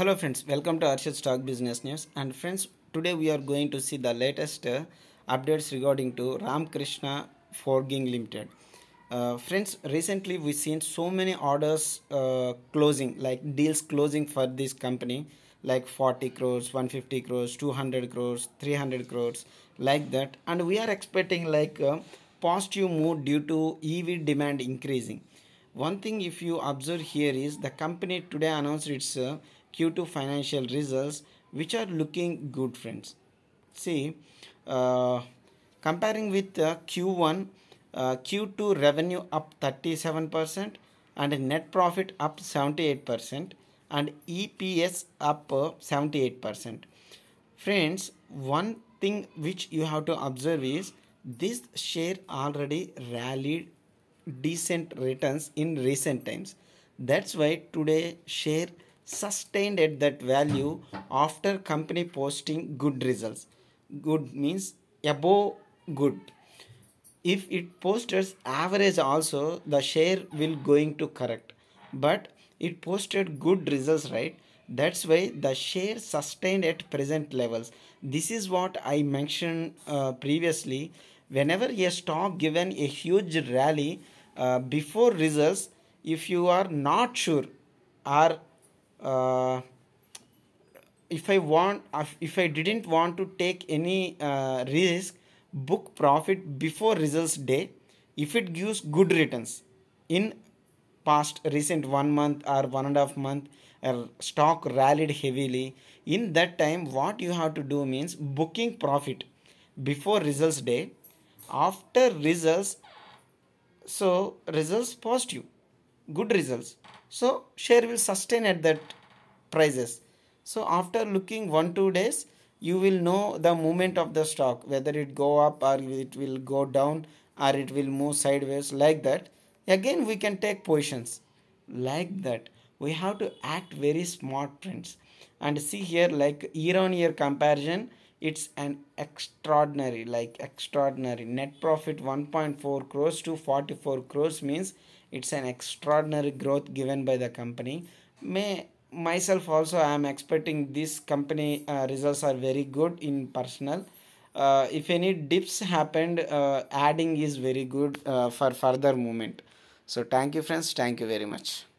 Hello friends, welcome to Arshad Stock Business News and friends, today we are going to see the latest uh, updates regarding to Ramkrishna Forging Limited. Uh, friends, recently we've seen so many orders uh, closing, like deals closing for this company, like 40 crores, 150 crores, 200 crores, 300 crores, like that. And we are expecting like a uh, positive move due to EV demand increasing. One thing if you observe here is the company today announced its uh, Q2 financial results which are looking good friends. See, uh, comparing with uh, Q1, uh, Q2 revenue up 37% and net profit up 78% and EPS up 78%. Uh, friends, one thing which you have to observe is this share already rallied decent returns in recent times. That's why today share sustained at that value after company posting good results. Good means above good. If it posted average also, the share will going to correct. But it posted good results, right? That's why the share sustained at present levels. This is what I mentioned uh, previously. Whenever a stock given a huge rally uh, before results, if you are not sure or uh, if I want if I didn't want to take any uh, risk book profit before results day if it gives good returns in past recent one month or one and a half month a stock rallied heavily in that time what you have to do means booking profit before results day after results so results positive good results. So share will sustain at that prices. So after looking one two days, you will know the movement of the stock whether it go up or it will go down or it will move sideways like that. Again we can take positions like that. We have to act very smart friends and see here like year on year comparison it's an extraordinary like extraordinary net profit 1.4 crores to 44 crores means it's an extraordinary growth given by the company may myself also i am expecting this company uh, results are very good in personal uh, if any dips happened uh, adding is very good uh, for further movement so thank you friends thank you very much